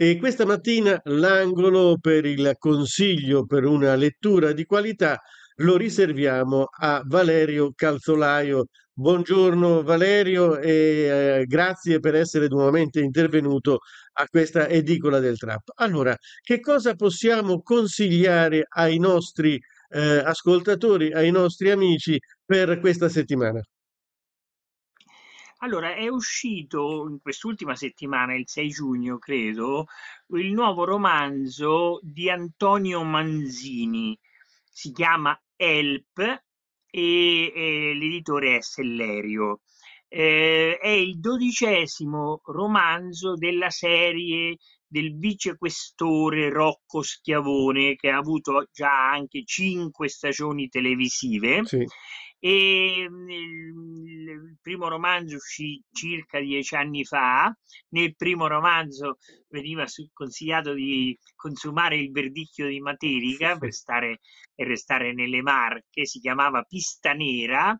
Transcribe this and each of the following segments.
E questa mattina l'angolo per il consiglio per una lettura di qualità lo riserviamo a Valerio Calzolaio. Buongiorno Valerio e eh, grazie per essere nuovamente intervenuto a questa edicola del Trap. Allora, che cosa possiamo consigliare ai nostri eh, ascoltatori, ai nostri amici per questa settimana? Allora, è uscito in quest'ultima settimana, il 6 giugno credo, il nuovo romanzo di Antonio Manzini. Si chiama Help e, e l'editore è Sellerio. Eh, è il dodicesimo romanzo della serie del vicequestore Rocco Schiavone, che ha avuto già anche cinque stagioni televisive. Sì e mm, il primo romanzo uscì circa dieci anni fa. Nel primo romanzo veniva consigliato di consumare il verdicchio di materica per, stare, e restare nelle marche, si chiamava Pista Nera.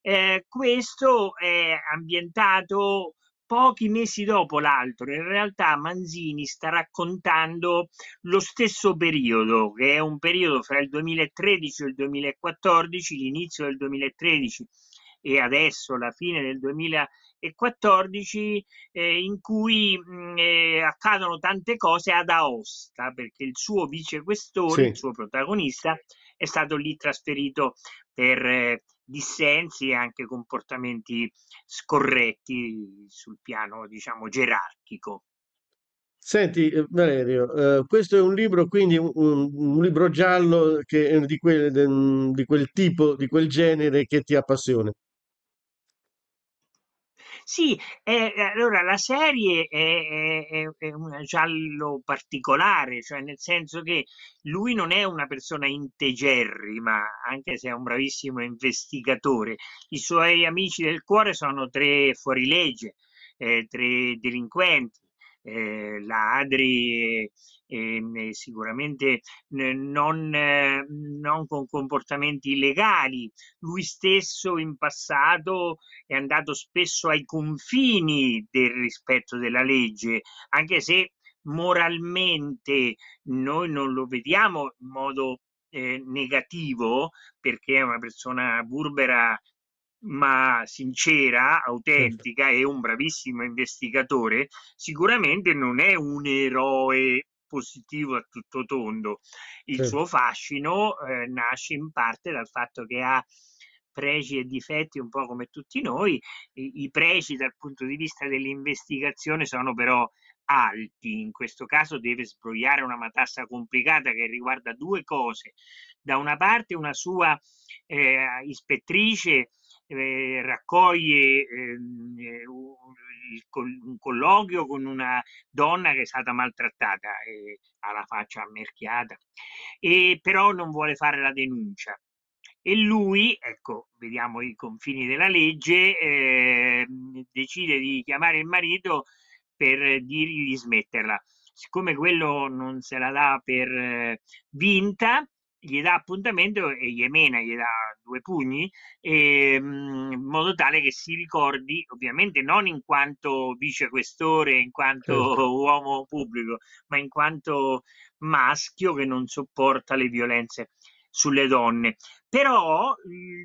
Eh, questo è ambientato pochi mesi dopo l'altro, in realtà Manzini sta raccontando lo stesso periodo, che è un periodo fra il 2013 e il 2014, l'inizio del 2013 e adesso la fine del 2014, eh, in cui mm, eh, accadono tante cose ad Aosta, perché il suo vicequestore, sì. il suo protagonista, è stato lì trasferito per... Eh, dissensi e anche comportamenti scorretti sul piano, diciamo, gerarchico. Senti eh, Valerio, eh, questo è un libro, quindi un, un libro giallo che, di, quel, di quel tipo, di quel genere che ti appassiona. Sì, eh, eh, allora la serie è, è, è un giallo particolare, cioè nel senso che lui non è una persona integerrima, anche se è un bravissimo investigatore. I suoi amici del cuore sono tre fuorilegge, eh, tre delinquenti eh, ladri e, sicuramente non, non, con comportamenti illegali. Lui stesso in passato è andato spesso ai confini del rispetto della legge, anche se moralmente noi non lo vediamo in modo eh, negativo perché è una persona burbera ma sincera, certo. autentica e un bravissimo investigatore, sicuramente non è un eroe positivo a tutto tondo. Il suo certo. fascino eh, nasce in parte dal fatto che ha pregi e difetti un po' come tutti noi, I, i pregi dal punto di vista dell'investigazione sono però alti, in questo caso deve sbrogliare una matassa complicata che riguarda due cose, da una parte una sua eh, ispettrice eh, raccoglie ehm, eh, un, colloquio con una donna che è stata maltrattata, ha la faccia ammerchiata, e però non vuole fare la denuncia. E lui, ecco, vediamo i confini della legge, ehm, decide di chiamare il marito per dirgli di smetterla. Siccome quello non se la dà per eh, vinta, gli dà appuntamento e gli emena, gli dà due pugni, e, ehm, in modo tale che si ricordi, ovviamente non in quanto vicequestore, in quanto certo. sì. uomo pubblico, ma in quanto maschio che non sopporta le violenze sulle donne. Però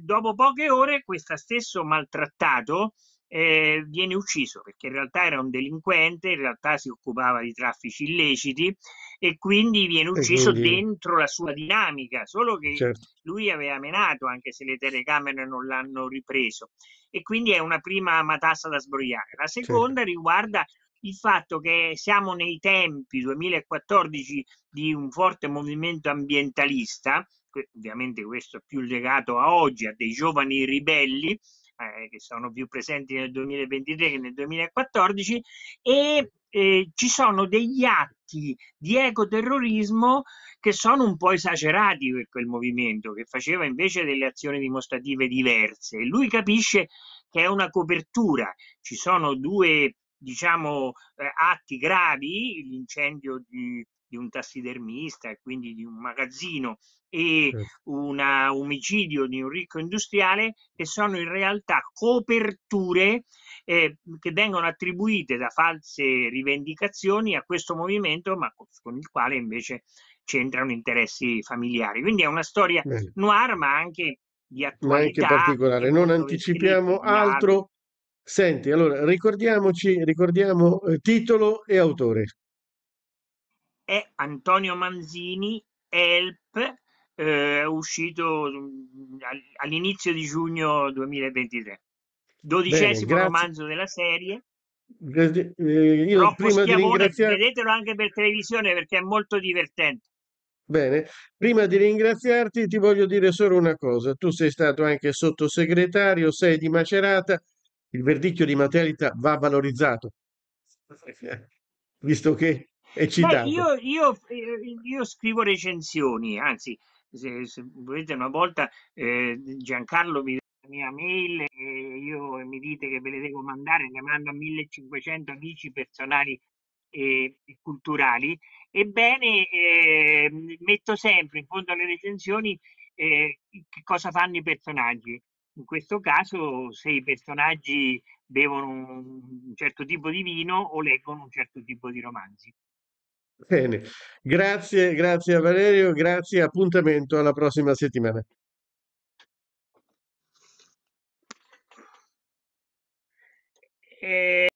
dopo poche ore questo stesso maltrattato eh, viene ucciso perché in realtà era un delinquente, in realtà si occupava di traffici illeciti e quindi viene ucciso quindi... dentro la sua dinamica, solo che certo. lui aveva menato anche se le telecamere non l'hanno ripreso e quindi è una prima matassa da sbrogliare. La certo. seconda certo. riguarda il fatto che siamo nei tempi 2014 di un forte movimento ambientalista, ovviamente questo è più legato a oggi, a dei giovani ribelli eh, che sono più presenti nel 2023 che nel 2014, e eh, ci sono degli atti di ecoterrorismo che sono un po' esagerati per quel movimento, che faceva invece delle azioni dimostrative diverse. E lui capisce che è una copertura. Ci sono due diciamo eh, atti gravi, l'incendio di di un tassidermista e quindi di un magazzino e certo. un omicidio di un ricco industriale che sono in realtà coperture eh, che vengono attribuite da false rivendicazioni a questo movimento ma con il quale invece c'entrano interessi familiari. Quindi è una storia Bene. noir ma anche di attualità. Ma anche particolare, non anticipiamo altro. Senti, allora ricordiamoci, ricordiamo eh, titolo e autore è Antonio Manzini, Help, eh, uscito mm, all'inizio di giugno 2023. Dodicesimo Bene, romanzo della serie. Eh, io Troppo prima schiavone, di ringraziare... vedetelo anche per televisione perché è molto divertente. Bene, prima di ringraziarti ti voglio dire solo una cosa. Tu sei stato anche sottosegretario, sei di Macerata, il verdicchio di Maternità va valorizzato, visto che Beh, io, io, eh, io, scrivo recensioni, anzi, se, se volete una volta eh, Giancarlo mi dà la mia mail e io mi dite che ve le devo mandare, le mando a 1500 amici personali e, e culturali. Ebbene, eh, metto sempre in fondo alle recensioni eh, che cosa fanno i personaggi. In questo caso, se i personaggi bevono un certo tipo di vino o leggono un certo tipo di romanzi. Bene, grazie, grazie a Valerio, grazie, appuntamento alla prossima settimana. E... Eh.